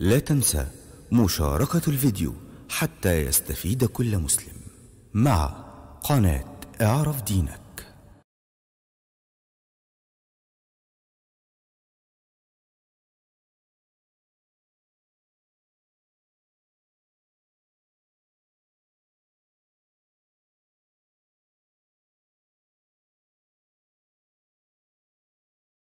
لا تنسى مشاركة الفيديو حتى يستفيد كل مسلم مع قناة اعرف دينك